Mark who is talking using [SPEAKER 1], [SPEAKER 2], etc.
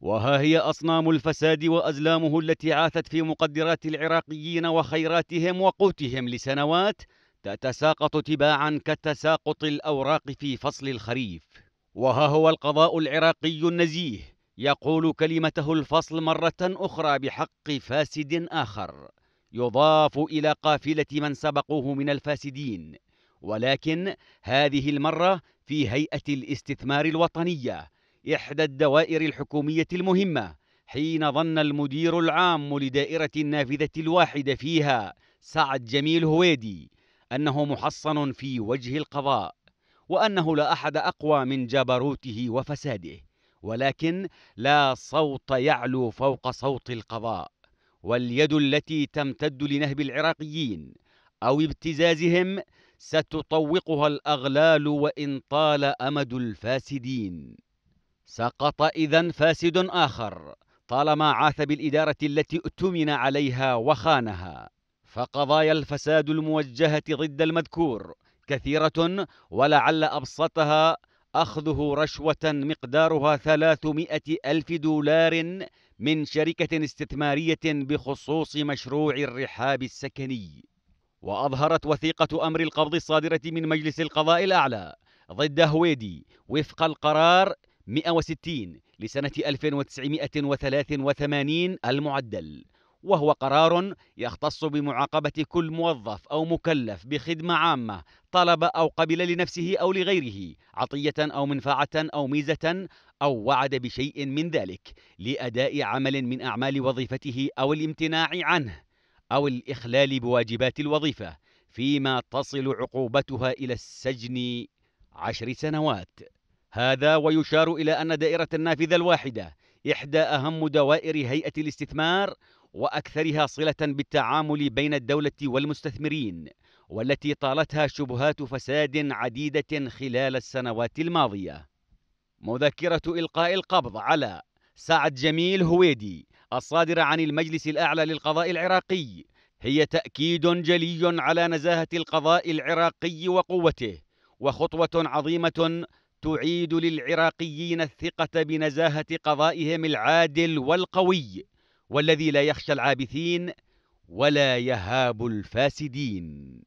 [SPEAKER 1] وها هي أصنام الفساد وأزلامه التي عاثت في مقدرات العراقيين وخيراتهم وقوتهم لسنوات تتساقط تباعا كتساقط الأوراق في فصل الخريف وها هو القضاء العراقي النزيه يقول كلمته الفصل مرة أخرى بحق فاسد آخر يضاف إلى قافلة من سبقوه من الفاسدين ولكن هذه المرة في هيئة الاستثمار الوطنية إحدى الدوائر الحكومية المهمة حين ظن المدير العام لدائرة النافذة الواحدة فيها سعد جميل هويدي أنه محصن في وجه القضاء وأنه لا أحد أقوى من جبروته وفساده ولكن لا صوت يعلو فوق صوت القضاء واليد التي تمتد لنهب العراقيين أو ابتزازهم ستطوقها الأغلال وإن طال أمد الفاسدين سقط إذا فاسد آخر طالما عاث بالإدارة التي اؤتمن عليها وخانها فقضايا الفساد الموجهة ضد المذكور كثيرة ولعل أبسطها أخذه رشوة مقدارها 300 ألف دولار من شركة استثمارية بخصوص مشروع الرحاب السكني وأظهرت وثيقة أمر القبض الصادرة من مجلس القضاء الأعلى ضد هويدي وفق القرار 160 لسنة 1983 المعدل وهو قرار يختص بمعاقبة كل موظف أو مكلف بخدمة عامة طلب أو قبل لنفسه أو لغيره عطية أو منفعة أو ميزة أو وعد بشيء من ذلك لأداء عمل من أعمال وظيفته أو الامتناع عنه أو الإخلال بواجبات الوظيفة فيما تصل عقوبتها إلى السجن عشر سنوات هذا ويشار إلى أن دائرة النافذة الواحدة إحدى أهم دوائر هيئة الاستثمار وأكثرها صلة بالتعامل بين الدولة والمستثمرين والتي طالتها شبهات فساد عديدة خلال السنوات الماضية مذكرة إلقاء القبض على سعد جميل هويدي الصادرة عن المجلس الأعلى للقضاء العراقي هي تأكيد جلي على نزاهة القضاء العراقي وقوته وخطوة عظيمة تعيد للعراقيين الثقة بنزاهة قضائهم العادل والقوي والذي لا يخشى العابثين ولا يهاب الفاسدين